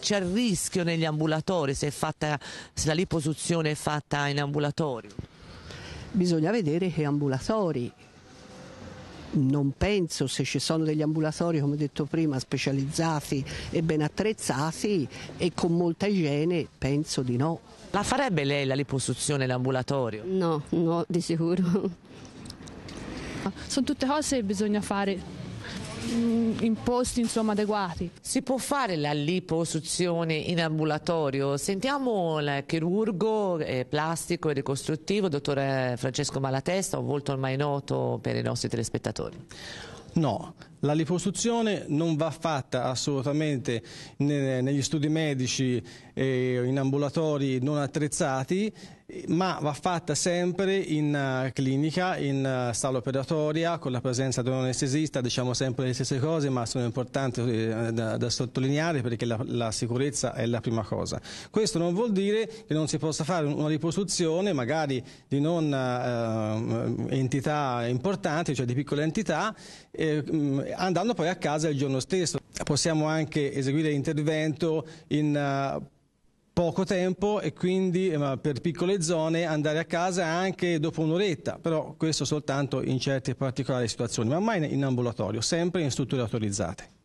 C'è il rischio negli ambulatori se, fatta, se la liposuzione è fatta in ambulatori? Bisogna vedere che ambulatori, non penso se ci sono degli ambulatori, come detto prima, specializzati e ben attrezzati e con molta igiene, penso di no. La farebbe lei la liposuzione in ambulatorio? No, no, di sicuro. Sono tutte cose che bisogna fare Mm, in posti insomma, adeguati. Si può fare la liposuzione in ambulatorio? Sentiamo il chirurgo eh, plastico e ricostruttivo, dottore eh, Francesco Malatesta, un volto ormai noto per i nostri telespettatori. No, la liposuzione non va fatta assolutamente negli studi medici e in ambulatori non attrezzati, ma va fatta sempre in eh, clinica, in eh, sala operatoria, con la presenza di un anestesista, diciamo sempre le stesse cose, ma sono importanti eh, da, da sottolineare perché la, la, sicurezza è la prima cosa. Questo non vuol dire che non si possa fare una liposuzione, magari di non eh, entità importanti, cioè di piccole entità, eh, andando poi a casa il giorno stesso. Possiamo anche eseguire l'intervento in eh, poco tempo e quindi eh, per piccole zone andare a casa anche dopo un'oretta, però questo soltanto in certe particolari situazioni, ma mai in ambulatorio, sempre in strutture autorizzate.